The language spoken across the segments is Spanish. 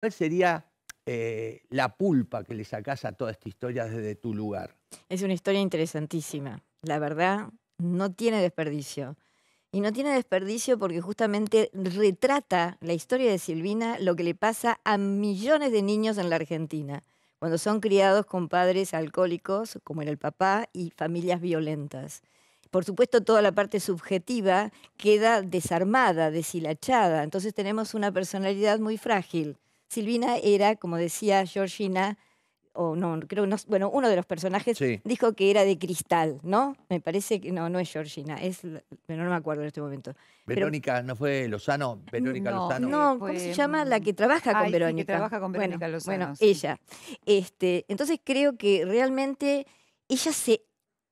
¿Cuál sería eh, la pulpa que le sacás a toda esta historia desde tu lugar? Es una historia interesantísima. La verdad, no tiene desperdicio. Y no tiene desperdicio porque justamente retrata la historia de Silvina, lo que le pasa a millones de niños en la Argentina, cuando son criados con padres alcohólicos, como era el papá, y familias violentas. Por supuesto, toda la parte subjetiva queda desarmada, deshilachada. Entonces tenemos una personalidad muy frágil Silvina era, como decía Georgina, o no, creo, no, bueno, uno de los personajes dijo que era de cristal, ¿no? Me parece que no, no es Georgina, es, pero no me acuerdo en este momento. Verónica, ¿no fue Lozano? Verónica Lozano. No, ¿cómo se llama la que mm, trabaja con Verónica? trabaja con Verónica Lozano. Bueno, ella. Este, entonces creo que realmente ella se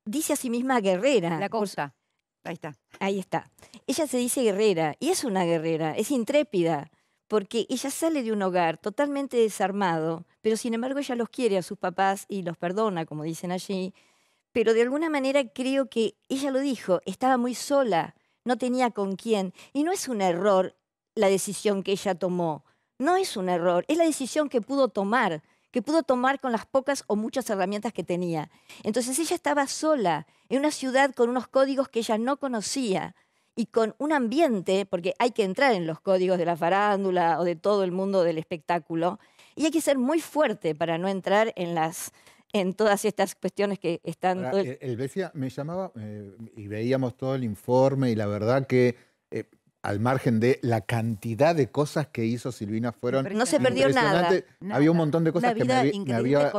dice a sí misma guerrera. La cosa. Ahí está. Ahí está. Ella se dice guerrera y es una guerrera, es intrépida porque ella sale de un hogar totalmente desarmado, pero sin embargo ella los quiere a sus papás y los perdona, como dicen allí, pero de alguna manera creo que ella lo dijo, estaba muy sola, no tenía con quién, y no es un error la decisión que ella tomó, no es un error, es la decisión que pudo tomar, que pudo tomar con las pocas o muchas herramientas que tenía. Entonces ella estaba sola, en una ciudad con unos códigos que ella no conocía, y con un ambiente, porque hay que entrar en los códigos de la farándula o de todo el mundo del espectáculo, y hay que ser muy fuerte para no entrar en las en todas estas cuestiones que están... el... Eh, me llamaba eh, y veíamos todo el informe y la verdad que eh, al margen de la cantidad de cosas que hizo Silvina fueron No se perdió nada, Había un montón de cosas que me, había,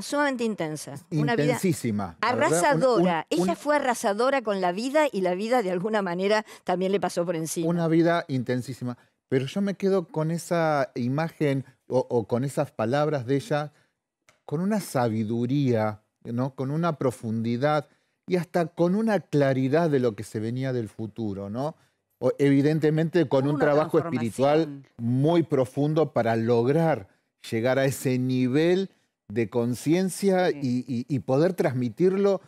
sumamente intensa. Intensísima. arrasadora. Ella fue arrasadora con la vida y la vida de alguna manera también le pasó por encima. Una vida intensísima. Pero yo me quedo con esa imagen o, o con esas palabras de ella, con una sabiduría, ¿no? con una profundidad y hasta con una claridad de lo que se venía del futuro, ¿no? evidentemente con un trabajo espiritual muy profundo para lograr llegar a ese nivel de conciencia y, poder transmitirlo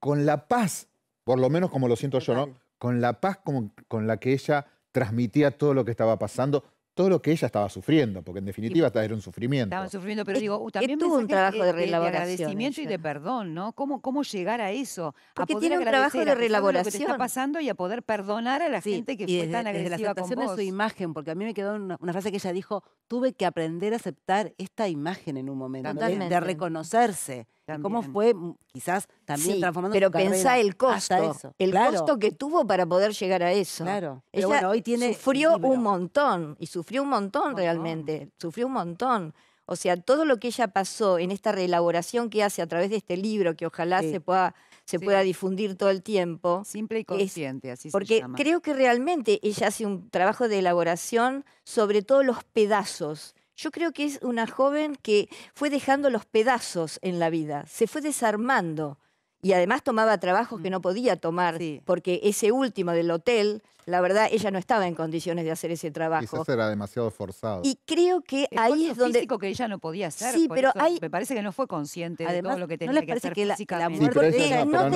con la paz, por lo menos como lo siento yo, ¿no? Con la paz con la que ella transmitía todo lo que estaba pasando, todo lo que ella estaba sufriendo, porque en definitiva era un sufrimiento. Estaban sufriendo, pero digo, también tuvo un trabajo de, reelaboración de agradecimiento y de perdón, ¿no? ¿Cómo, cómo llegar a eso? Porque a poder tiene un trabajo de reelaboración. que está pasando y a poder perdonar a la gente que fue tan agresiva con vos. de su imagen, porque a mí me quedó una, frase que ella dijo, tuve que aprender a aceptar esta imagen en un momento, de reconocerse. ¿Cómo fue mm, quizás también transformando pero su pensá el costo, el costo que tuvo para poder llegar a eso. Claro. Ella hoy tiene sufrió un montón y sufrió un montón realmente, sufrió un montón. O sea, todo lo que ella pasó en esta reelaboración que hace a través de este libro, que ojalá se pueda se pueda difundir todo el tiempo. Simple y consciente, así porque se llama. creo que realmente ella hace un trabajo de elaboración sobre todos los pedazos yo creo que es una joven que fue dejando los pedazos en la vida, se fue desarmando y además tomaba trabajos que mm. no podía tomar porque ese último del hotel, la verdad, ella no estaba en condiciones de hacer ese trabajo. Quizás era demasiado forzado. Y creo que ahí es donde físico que ella no podía hacer. Sí, pero me parece que no fue consciente además, de todo lo que tenía que hacer que la, no,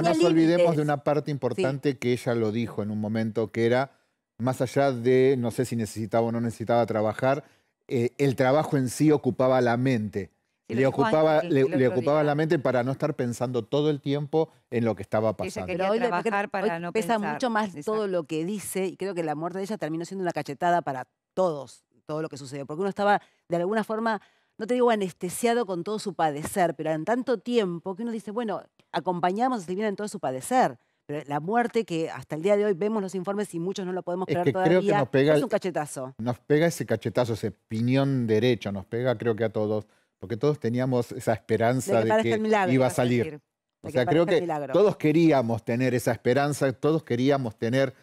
nos olvidemos de una parte importante que ella lo dijo en un momento que era más allá de no sé si necesitaba o no necesitaba trabajar eh, el trabajo en sí ocupaba la mente. le ocupaba, le, ocupaba la mente para no estar pensando todo el tiempo en lo que estaba pasando. Pero hoy, trabajar para no pesa mucho más todo lo que dice y creo que la muerte de ella terminó siendo una cachetada para todos, todo lo que sucedió, porque uno estaba de alguna forma no te digo anestesiado con todo su padecer, pero en tanto tiempo que uno dice, bueno, acompañamos a Silvina en todo su padecer la muerte que hasta el día de hoy vemos los informes y muchos no lo podemos creer todavía. nos pega es un cachetazo. Nos pega ese cachetazo, ese piñón derecho, nos pega creo que a todos, porque todos teníamos esa esperanza de que, iba a salir. o sea, creo que todos queríamos tener esa esperanza, todos queríamos tener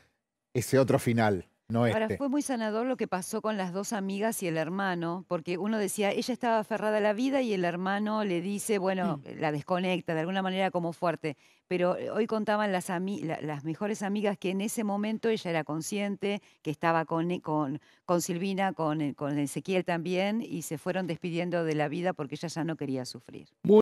ese otro final. Este. fue muy sanador lo que pasó con las dos amigas y el hermano, porque uno decía, ella estaba aferrada a la vida y el hermano le dice, bueno, mm. la desconecta de alguna manera como fuerte. Pero eh, hoy contaban las, las mejores amigas que en ese momento ella era consciente, que estaba con, eh, Silvina, eh, con, Ezequiel también, y se fueron despidiendo de la vida porque ella ya no quería sufrir.